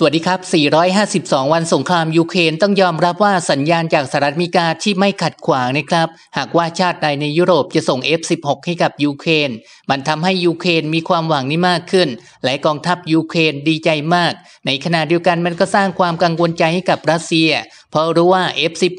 สวัสดีครับ 452 วันสงครามยูเครนต้องยอมรับว่าสัญญาณจากสหรัฐมีิกาที่ไม่ขัดขวางนะครับ หากว่าชาติใดในยุโรปจะส่ง F16 ให้กับยูเครน มันทำให้ยูเครนมีความหวังนี้มากขึ้น และกองทัพยูเครนดีใจมาก ในขณะเดียวกันมันก็สร้างความกังวลใจให้กับรัสเซียเพราะรู้ว่า F16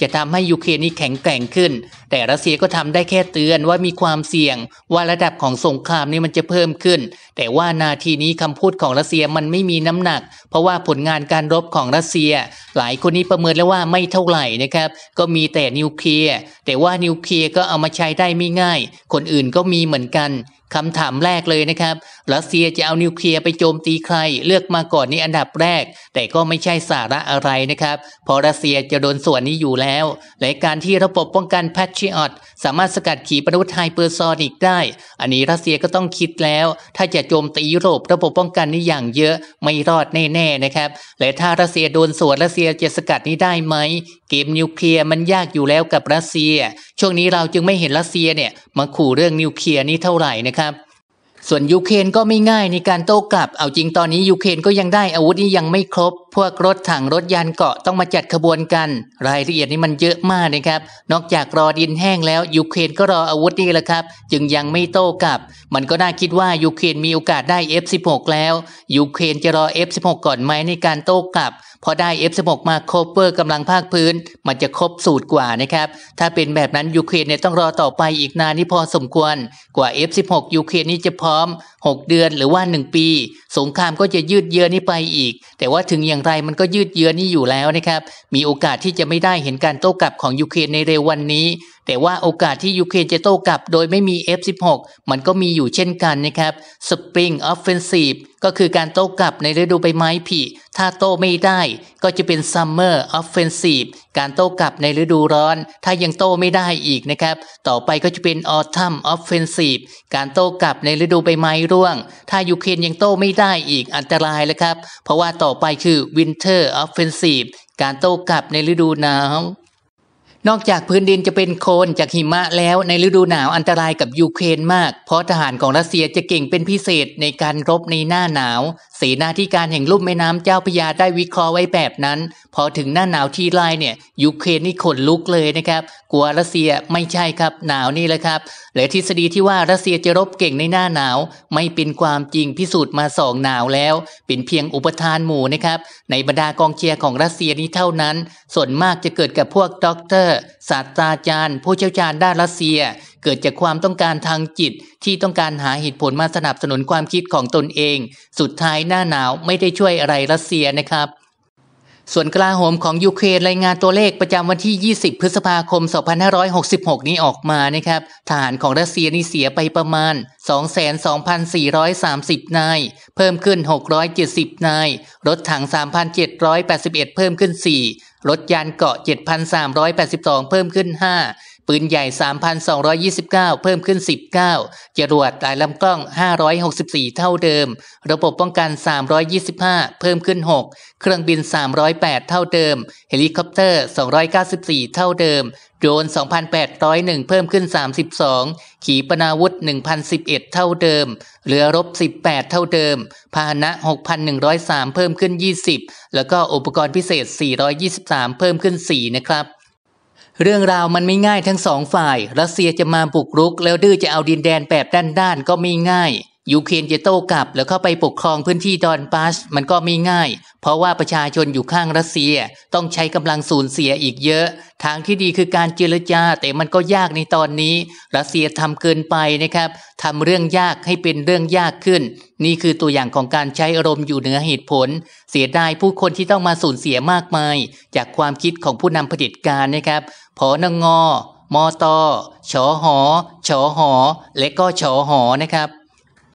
จะทำให้ยูเครนนี้แข็งแกร่งขึ้น แต่รัสเซียก็ทำได้แค่เตือนว่ามีความเสี่ยง ว่าระดับของสงครามนี้มันจะเพิ่มขึ้น แต่ว่านาทีนี้คำพูดของรัสเซียมันไม่มีน้ำหนัก เพราะว่าผลงานการรบของรัสเซีย หลายคนนี้ประเมินแล้วว่าไม่เท่าไหร่นะครับ ก็มีแต่นิวเคลียร์ แต่ว่านิวเคลียร์ก็เอามาใช้ได้ไม่ง่าย คนอื่นก็มีเหมือนกันคำถามแรกเลยนะครับ รัสเซียจะเอานิวเคลียร์ไปโจมตีใคร เลือกมาก่อนนี้อันดับแรก แต่ก็ไม่ใช่สาระอะไรนะครับ เพราะรัสเซียจะโดนส่วนนี้อยู่แล้วและการที่ระบบป้องกันแพทริออตสามารถสกัดขีปนาวุธไฮเปอร์ซอนิกได้ อันนี้รัสเซียก็ต้องคิดแล้ว ถ้าจะโจมตียุโรป ระบบป้องกันนี้อย่างเยอะไม่รอดแน่ๆนะครับ และถ้ารัสเซียโดนส่วนรัสเซียจะสกัดนี้ได้ไหมเกมนิวเคลียร์มันยากอยู่แล้วกับรัสเซียช่วงนี้เราจึงไม่เห็นรัสเซียเนี่ยมาขู่เรื่องนิวเคลียร์นี้เท่าไหร่นะครับส่วนยูเครนก็ไม่ง่ายในการโต้กลับ เอาจริงตอนนี้ยูเครนก็ยังได้อาวุธนี้ยังไม่ครบ พวกรถถังรถยานเกาะต้องมาจัดขบวนกัน รายละเอียดนี้มันเยอะมากนะครับ นอกจากรอดินแห้งแล้วยูเครนก็รออาวุธนี่แหละครับ จึงยังไม่โต้กลับ มันก็น่าคิดว่ายูเครนมีโอกาสได้ F16 แล้ว ยูเครนจะรอ F16 ก่อนไหมในการโต้กลับ พอได้ F16 มาครบเปอร์กำลังภาคพื้น มันจะครบสูตรกว่านะครับ ถ้าเป็นแบบนั้นยูเครนเนี่ยต้องรอต่อไปอีกนานนี่พอสมควร กว่า F16 ยูเครนนี่จะพอ Tamam 6 เดือนหรือว่า 1 ปี สงครามก็จะยืดเยื้อนี้ไปอีก แต่ว่าถึงอย่างไรมันก็ยืดเยื้อนี้อยู่แล้วนะครับ มีโอกาสที่จะไม่ได้เห็นการโต้กลับของยูเครนในเร็ววันนี้ แต่ว่าโอกาสที่ยูเครนจะโต้กลับ โดยไม่มี F16 มันก็มีอยู่เช่นกันนะครับ Spring Offensive ก็คือการโต้กลับในฤดูใบไม้ผลิถ้าโต้ไม่ได้ก็จะเป็น Summer Offensive การโต้กลับในฤดูร้อน ถ้ายังโต้ไม่ได้อีกนะครับต่อไปก็จะเป็น Autumn Offensive การโต้กลับในฤดูใบไม้ร่วงถ้ายูเครนยังโต้ไม่ได้อีกอันตรายแล้วครับ เพราะว่าต่อไปคือ Winter Offensive การโต้กลับในฤดูหนาว นอกจากพื้นดินจะเป็นโคลนจากหิมะแล้วในฤดูหนาวอันตรายกับยูเครนมาก เพราะทหารของรัสเซียจะเก่งเป็นพิเศษในการรบในหน้าหนาวสนาธิการแห่งลุ่มแม่น้ำเจ้าพยาได้วิเคราะห์ไว้แบบนั้น พอถึงหน้าหนาวที่ไรเนี่ยยูเครนนี่ขนลุกเลยนะครับกลัวรัสเซียไม่ใช่ครับหนาวนี่แหละครับ และทฤษฎีที่ว่ารัสเซียจะรบเก่งในหน้าหนาวไม่เป็นความจริงพิสูจน์มาสองหนาวแล้ว เป็นเพียงอุปทานหมู่นะครับ ในบรรดากองเชียร์ของรัสเซียนี้เท่านั้น ส่วนมากจะเกิดกับพวกด็อกเตอร์ศาสตราจารย์ผู้เชี่ยวชาญด้านรัสเซียเกิดจากความต้องการทางจิตที่ต้องการหาเหตุผลมาสนับสนุนความคิดของตนเอง สุดท้ายหน้าหนาวไม่ได้ช่วยอะไรรัสเซียนะครับ ส่วนกลาโหมของยูเครนรายงานตัวเลขประจำวันที่ 20 พฤษภาคม 2566 นี้ออกมานะครับทหารของรัสเซียนี่เสียไปประมาณ 22,430 นาย เพิ่มขึ้น 670 นาย รถถัง 3,781 เพิ่มขึ้น 4 รถยานเกาะ 7,382 เพิ่มขึ้น 5ปืนใหญ่ 3,229 เพิ่มขึ้น 19 จรวดลายลำกล้อง 564 เท่าเดิม ระบบป้องกัน 325 เพิ่มขึ้น 6 เครื่องบิน 308 เท่าเดิม เฮลิคอปเตอร์ 294 เท่าเดิม โดรน2,801 เพิ่มขึ้น 32 ขีปนาวุธ 1,011 เท่าเดิมเรือรบ 18 เท่าเดิม พาหนะ 6,103 เพิ่มขึ้น 20 แล้วก็อุปกรณ์พิเศษ 423 เพิ่มขึ้น 4 นะครับเรื่องราวมันไม่ง่ายทั้งสองฝ่าย รัสเซียจะมาบุกรุกแล้วดื้อจะเอาดินแดนแบบด้านๆก็ไม่ง่ายยูเครนจะโต้กลับแล้วเข้าไปปกครองพื้นที่ดอนบาสมันก็ไม่ง่าย เพราะว่าประชาชนอยู่ข้างรัสเซียต้องใช้กำลังสูญเสียอีกเยอะ ทางที่ดีคือการเจรจาแต่มันก็ยากในตอนนี้รัสเซียทำเกินไปนะครับทำเรื่องยากให้เป็นเรื่องยากขึ้น นี่คือตัวอย่างของการใช้อารมณ์อยู่เหนือเหตุผล เสียดายผู้คนที่ต้องมาสูญเสียมากมาย จากความคิดของผู้นำเผด็จการนะครับพอนงงมตชอหอชอหอและก็ชอหอนะครับ